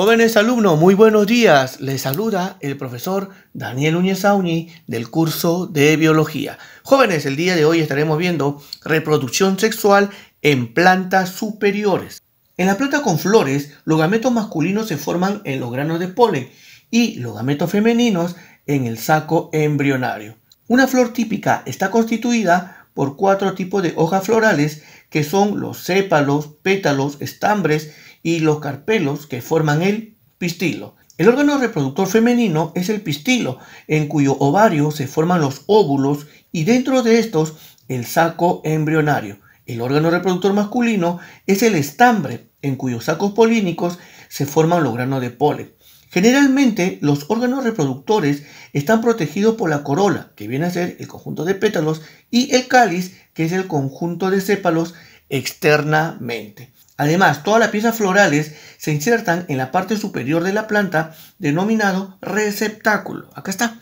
Jóvenes alumnos, muy buenos días. Les saluda el profesor Daniel Uñez Auni del curso de Biología. Jóvenes, el día de hoy estaremos viendo reproducción sexual en plantas superiores. En la planta con flores, los gametos masculinos se forman en los granos de polen y los gametos femeninos en el saco embrionario. Una flor típica está constituida por cuatro tipos de hojas florales que son los sépalos, pétalos, estambres y los carpelos que forman el pistilo. El órgano reproductor femenino es el pistilo, en cuyo ovario se forman los óvulos y dentro de estos el saco embrionario. El órgano reproductor masculino es el estambre, en cuyos sacos polínicos se forman los granos de polen. Generalmente los órganos reproductores están protegidos por la corola, que viene a ser el conjunto de pétalos, y el cáliz, que es el conjunto de sépalos externamente. Además, todas las piezas florales se insertan en la parte superior de la planta denominado receptáculo. Acá está.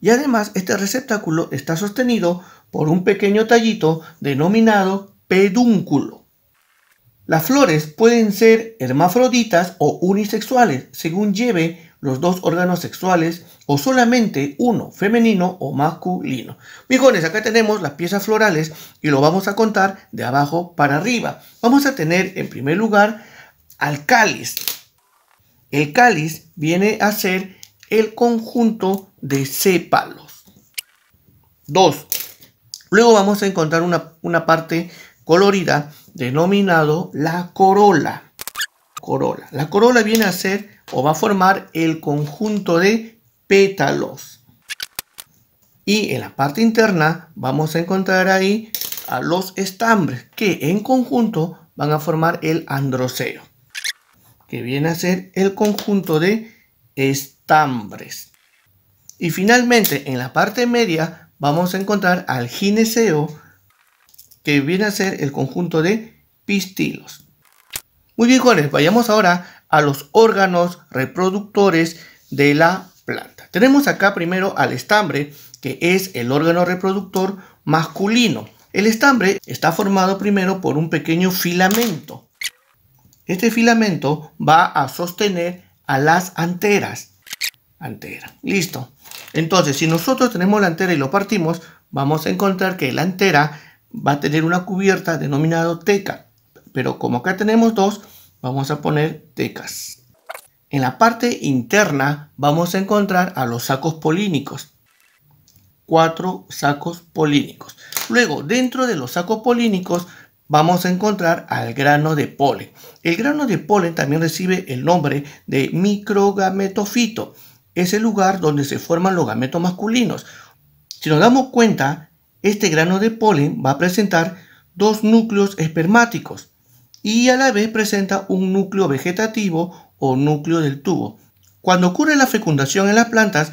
Y además, este receptáculo está sostenido por un pequeño tallito denominado pedúnculo. Las flores pueden ser hermafroditas o unisexuales, según lleve los dos órganos sexuales o solamente uno, femenino o masculino. Mijones, acá tenemos las piezas florales y lo vamos a contar de abajo para arriba. Vamos a tener en primer lugar al cáliz. El cáliz viene a ser el conjunto de sépalos. Dos. Luego vamos a encontrar una, una parte colorida denominado la corola. Corola. La corola viene a ser o va a formar el conjunto de pétalos. Y en la parte interna vamos a encontrar ahí a los estambres que en conjunto van a formar el androceo, que viene a ser el conjunto de estambres. Y finalmente en la parte media vamos a encontrar al gineceo, que viene a ser el conjunto de pistilos. Muy bien, jóvenes, vayamos ahora a los órganos reproductores de la planta. Tenemos acá primero al estambre, que es el órgano reproductor masculino. El estambre está formado primero por un pequeño filamento. Este filamento va a sostener a las anteras. Antera. Listo. Entonces, si nosotros tenemos la antera y lo partimos, vamos a encontrar que la antera va a tener una cubierta denominada teca. Pero como acá tenemos dos, vamos a poner tecas. En la parte interna vamos a encontrar a los sacos polínicos. Cuatro sacos polínicos. Luego, dentro de los sacos polínicos vamos a encontrar al grano de polen. El grano de polen también recibe el nombre de microgametofito. Es el lugar donde se forman los gametos masculinos. Si nos damos cuenta, este grano de polen va a presentar dos núcleos espermáticos y a la vez presenta un núcleo vegetativo o núcleo del tubo. Cuando ocurre la fecundación en las plantas,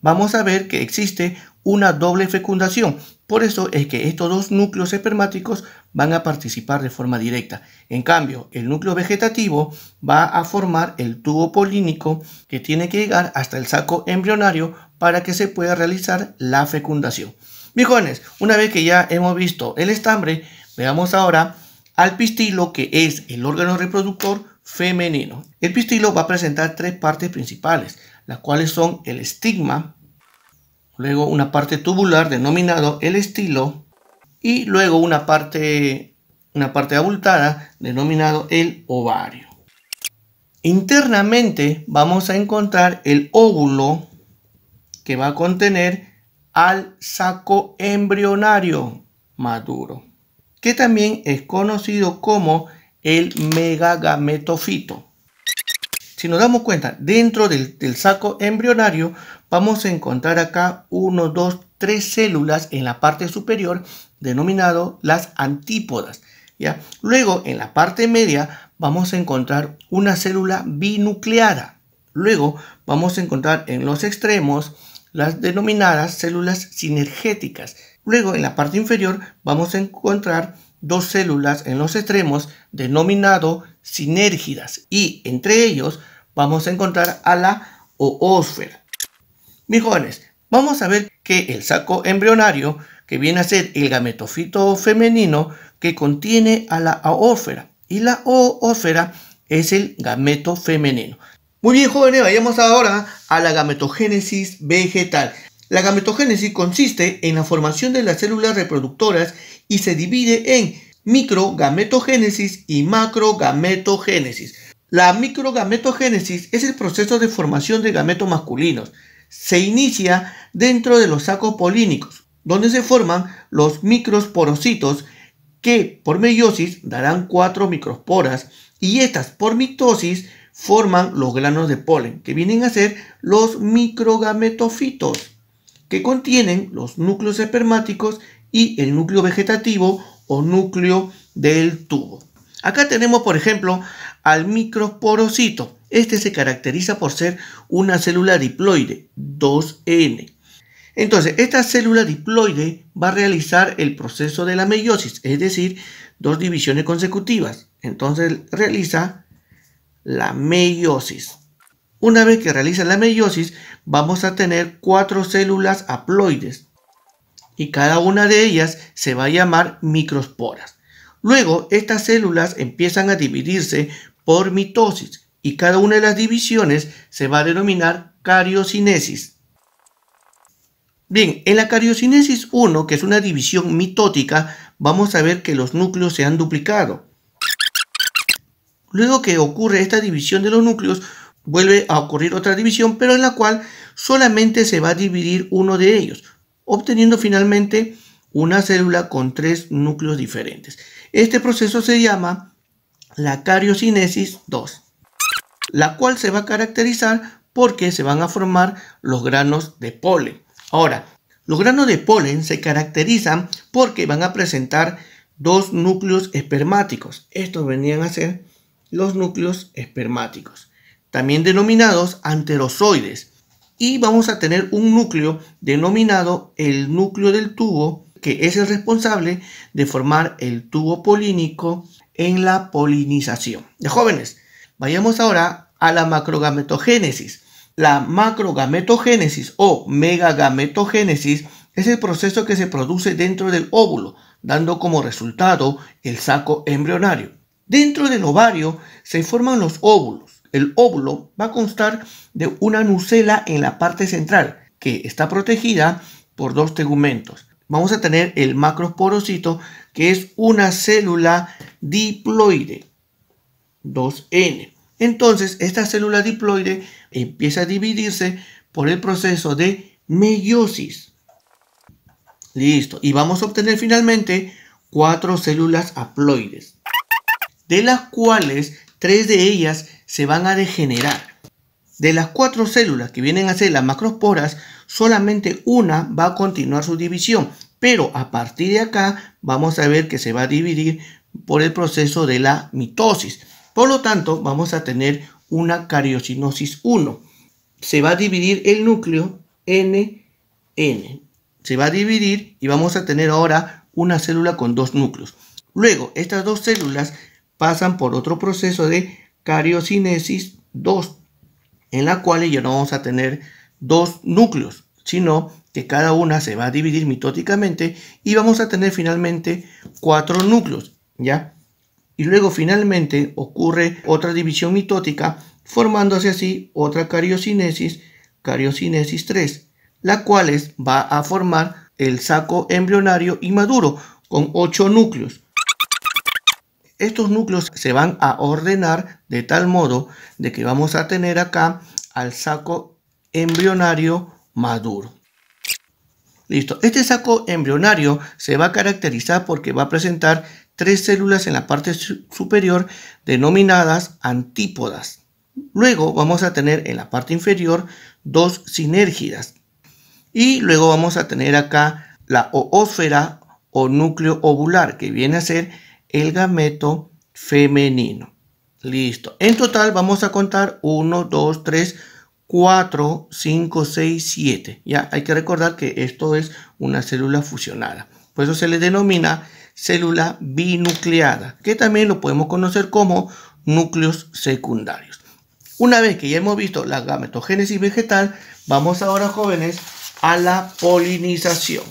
vamos a ver que existe una doble fecundación. Por eso es que estos dos núcleos espermáticos van a participar de forma directa. En cambio, el núcleo vegetativo va a formar el tubo polínico que tiene que llegar hasta el saco embrionario para que se pueda realizar la fecundación. Mijones, una vez que ya hemos visto el estambre, veamos ahora al pistilo que es el órgano reproductor femenino. El pistilo va a presentar tres partes principales, las cuales son el estigma, luego una parte tubular denominado el estilo y luego una parte, una parte abultada denominado el ovario. Internamente vamos a encontrar el óvulo que va a contener al saco embrionario maduro que también es conocido como el megagametofito. Si nos damos cuenta, dentro del, saco embrionario vamos a encontrar acá 1, 2, 3 células en la parte superior denominado las antípodas. ¿ya? Luego en la parte media vamos a encontrar una célula binucleada. Luego vamos a encontrar en los extremos las denominadas células sinergéticas Luego en la parte inferior vamos a encontrar dos células en los extremos denominado sinérgidas y entre ellos vamos a encontrar a la oósfera. Mis jóvenes, vamos a ver que el saco embrionario que viene a ser el gametofito femenino que contiene a la oósfera y la oósfera es el gameto femenino. Muy bien jóvenes, vayamos ahora a la gametogénesis vegetal. La gametogénesis consiste en la formación de las células reproductoras y se divide en microgametogénesis y macrogametogénesis. La microgametogénesis es el proceso de formación de gametos masculinos. Se inicia dentro de los sacos polínicos, donde se forman los microsporocitos que por meiosis darán cuatro microsporas y estas por mitosis forman los granos de polen, que vienen a ser los microgametofitos que contienen los núcleos espermáticos y el núcleo vegetativo o núcleo del tubo. Acá tenemos, por ejemplo, al microsporocito. Este se caracteriza por ser una célula diploide, 2N. Entonces, esta célula diploide va a realizar el proceso de la meiosis, es decir, dos divisiones consecutivas. Entonces, realiza la meiosis. Una vez que realiza la meiosis, vamos a tener cuatro células haploides y cada una de ellas se va a llamar microsporas. Luego, estas células empiezan a dividirse por mitosis y cada una de las divisiones se va a denominar cariocinesis. Bien, en la cariocinesis 1, que es una división mitótica, vamos a ver que los núcleos se han duplicado. Luego que ocurre esta división de los núcleos, vuelve a ocurrir otra división, pero en la cual solamente se va a dividir uno de ellos, obteniendo finalmente una célula con tres núcleos diferentes. Este proceso se llama la cariocinesis 2, la cual se va a caracterizar porque se van a formar los granos de polen. Ahora, los granos de polen se caracterizan porque van a presentar dos núcleos espermáticos. Estos venían a ser los núcleos espermáticos también denominados anterozoides. Y vamos a tener un núcleo denominado el núcleo del tubo, que es el responsable de formar el tubo polínico en la polinización. de jóvenes, vayamos ahora a la macrogametogénesis. La macrogametogénesis o megagametogénesis es el proceso que se produce dentro del óvulo, dando como resultado el saco embrionario. Dentro del ovario se forman los óvulos. El óvulo va a constar de una nucela en la parte central que está protegida por dos tegumentos. Vamos a tener el macrosporocito que es una célula diploide 2N. Entonces, esta célula diploide empieza a dividirse por el proceso de meiosis. Listo. Y vamos a obtener finalmente cuatro células haploides, de las cuales tres de ellas se van a degenerar. De las cuatro células que vienen a ser las macrosporas, solamente una va a continuar su división, pero a partir de acá vamos a ver que se va a dividir por el proceso de la mitosis. Por lo tanto, vamos a tener una cariocinosis 1. Se va a dividir el núcleo NN. Se va a dividir y vamos a tener ahora una célula con dos núcleos. Luego, estas dos células pasan por otro proceso de cariocinesis 2, en la cual ya no vamos a tener dos núcleos, sino que cada una se va a dividir mitóticamente y vamos a tener finalmente cuatro núcleos, ¿ya? Y luego finalmente ocurre otra división mitótica, formándose así otra cariocinesis, cariocinesis 3, la cual va a formar el saco embrionario inmaduro con ocho núcleos. Estos núcleos se van a ordenar de tal modo de que vamos a tener acá al saco embrionario maduro. Listo, este saco embrionario se va a caracterizar porque va a presentar tres células en la parte superior denominadas antípodas. Luego vamos a tener en la parte inferior dos sinérgidas. Y luego vamos a tener acá la oósfera o núcleo ovular, que viene a ser el gameto femenino. Listo. En total vamos a contar 1, 2, 3, 4, 5, 6, 7. Ya hay que recordar que esto es una célula fusionada. Por eso se le denomina célula binucleada, que también lo podemos conocer como núcleos secundarios. Una vez que ya hemos visto la gametogénesis vegetal, vamos ahora jóvenes a la polinización.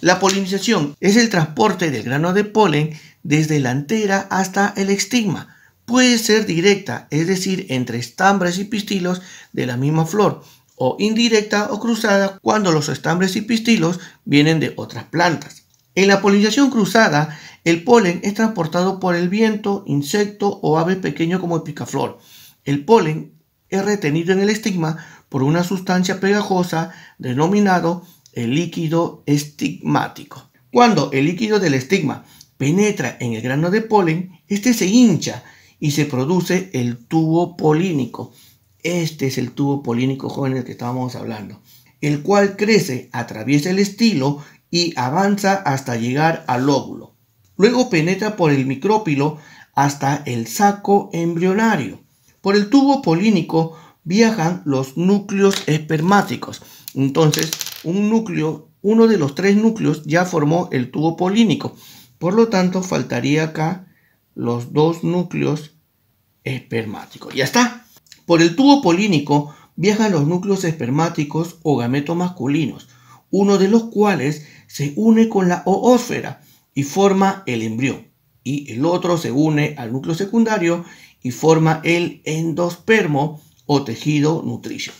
La polinización es el transporte del grano de polen desde la antera hasta el estigma. Puede ser directa, es decir, entre estambres y pistilos de la misma flor, o indirecta o cruzada cuando los estambres y pistilos vienen de otras plantas. En la polinización cruzada, el polen es transportado por el viento, insecto o ave pequeño como el picaflor. El polen es retenido en el estigma por una sustancia pegajosa denominado el líquido estigmático. Cuando el líquido del estigma penetra en el grano de polen, este se hincha y se produce el tubo polínico. Este es el tubo polínico joven del que estábamos hablando, el cual crece, atraviesa el estilo y avanza hasta llegar al óvulo. Luego penetra por el micrópilo hasta el saco embrionario. Por el tubo polínico viajan los núcleos espermáticos. Entonces, un núcleo, uno de los tres núcleos ya formó el tubo polínico por lo tanto, faltaría acá los dos núcleos espermáticos. Ya está. Por el tubo polínico viajan los núcleos espermáticos o gametos masculinos, uno de los cuales se une con la oósfera y forma el embrión, y el otro se une al núcleo secundario y forma el endospermo o tejido nutricio.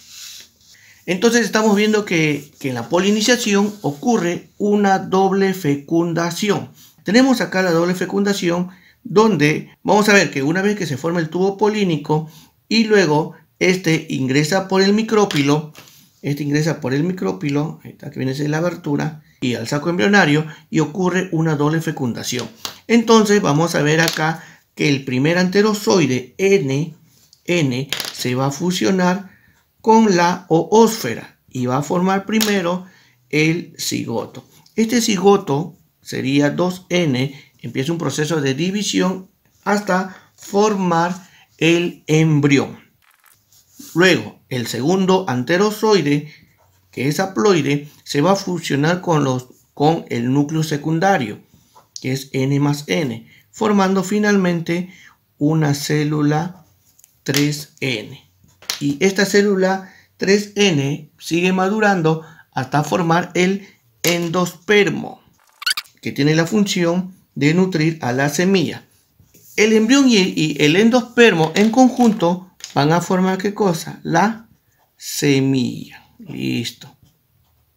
Entonces estamos viendo que, que en la polinización ocurre una doble fecundación tenemos acá la doble fecundación donde vamos a ver que una vez que se forma el tubo polínico y luego este ingresa por el micrópilo, este ingresa por el micrópilo, que viene la abertura, y al saco embrionario y ocurre una doble fecundación. Entonces vamos a ver acá que el primer anterozoide N, N se va a fusionar con la oósfera y va a formar primero el cigoto. Este cigoto sería 2n, empieza un proceso de división hasta formar el embrión. Luego, el segundo anterozoide, que es haploide, se va a fusionar con, los, con el núcleo secundario, que es N más N, formando finalmente una célula 3N. Y esta célula 3N sigue madurando hasta formar el endospermo que tiene la función de nutrir a la semilla. El embrión y el endospermo en conjunto van a formar qué cosa? La semilla. Listo.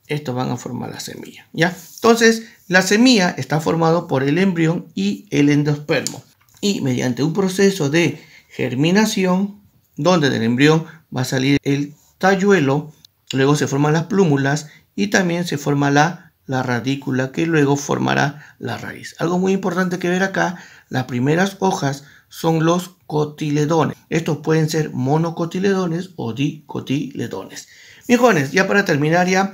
Esto van a formar la semilla. ¿Ya? Entonces, la semilla está formada por el embrión y el endospermo. Y mediante un proceso de germinación, donde del embrión va a salir el talluelo, luego se forman las plúmulas y también se forma la la radícula que luego formará la raíz. Algo muy importante que ver acá, las primeras hojas son los cotiledones. Estos pueden ser monocotiledones o dicotiledones. Mijones, ya para terminar ya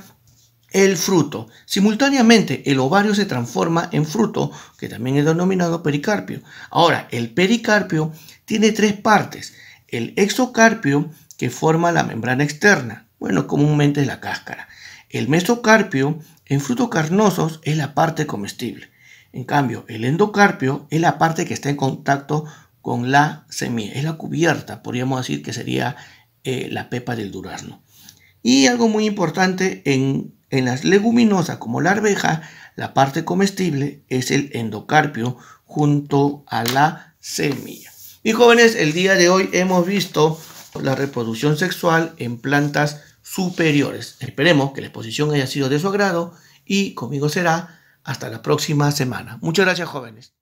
el fruto. Simultáneamente, el ovario se transforma en fruto, que también es denominado pericarpio. Ahora, el pericarpio tiene tres partes. El exocarpio, que forma la membrana externa, bueno, comúnmente la cáscara. El mesocarpio, en frutos carnosos es la parte comestible. En cambio, el endocarpio es la parte que está en contacto con la semilla, es la cubierta, podríamos decir que sería eh, la pepa del durazno. Y algo muy importante en, en las leguminosas como la arveja, la parte comestible es el endocarpio junto a la semilla. Y jóvenes, el día de hoy hemos visto la reproducción sexual en plantas superiores. Esperemos que la exposición haya sido de su agrado y conmigo será hasta la próxima semana. Muchas gracias jóvenes.